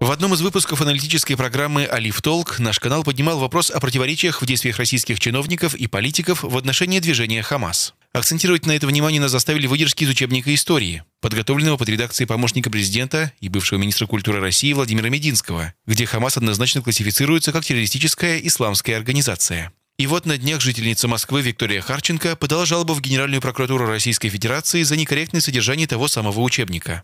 В одном из выпусков аналитической программы «Алиф Толк» наш канал поднимал вопрос о противоречиях в действиях российских чиновников и политиков в отношении движения «Хамас». Акцентировать на это внимание нас заставили выдержки из учебника истории, подготовленного под редакцией помощника президента и бывшего министра культуры России Владимира Мединского, где «Хамас» однозначно классифицируется как террористическая исламская организация. И вот на днях жительница Москвы Виктория Харченко подала жалобу в Генеральную прокуратуру Российской Федерации за некорректное содержание того самого учебника.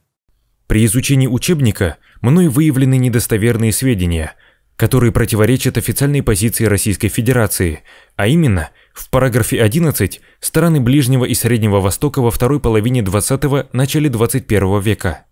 При изучении учебника мной выявлены недостоверные сведения, которые противоречат официальной позиции Российской Федерации, а именно в параграфе 11 страны Ближнего и Среднего Востока во второй половине 20-го, начале 21 века.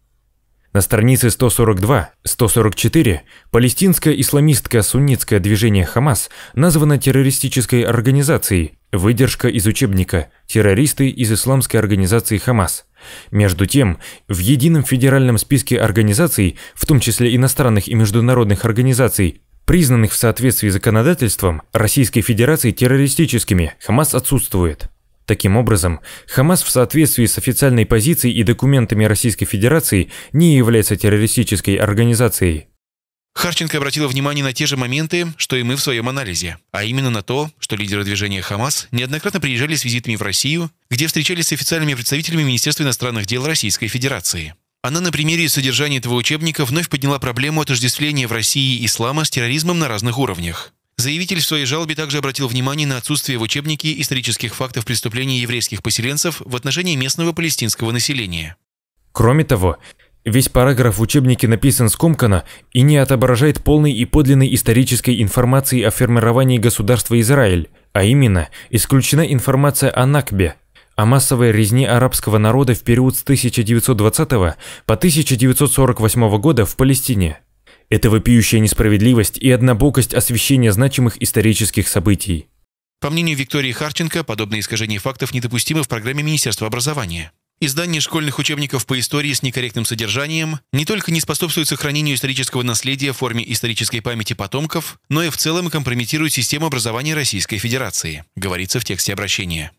На странице 142-144 палестинское исламистское суннитское движение «Хамас» названо террористической организацией. Выдержка из учебника «Террористы из исламской организации «Хамас». Между тем, в едином федеральном списке организаций, в том числе иностранных и международных организаций, признанных в соответствии с законодательством Российской Федерации террористическими, Хамас отсутствует. Таким образом, Хамас в соответствии с официальной позицией и документами Российской Федерации не является террористической организацией. Харченко обратила внимание на те же моменты, что и мы в своем анализе, а именно на то, что лидеры движения «Хамас» неоднократно приезжали с визитами в Россию, где встречались с официальными представителями Министерства иностранных дел Российской Федерации. Она на примере содержания этого учебника вновь подняла проблему отождествления в России ислама с терроризмом на разных уровнях. Заявитель в своей жалобе также обратил внимание на отсутствие в учебнике исторических фактов преступлений еврейских поселенцев в отношении местного палестинского населения. Кроме того, весь параграф в учебнике написан скомканно и не отображает полной и подлинной исторической информации о формировании государства Израиль, а именно, исключена информация о Накбе, о массовой резне арабского народа в период с 1920 по 1948 года в Палестине. Это вопиющая несправедливость и однобокость освещения значимых исторических событий. По мнению Виктории Харченко, подобные искажения фактов недопустимы в программе Министерства образования. Издание школьных учебников по истории с некорректным содержанием не только не способствует сохранению исторического наследия в форме исторической памяти потомков, но и в целом компрометирует систему образования Российской Федерации, говорится в тексте обращения.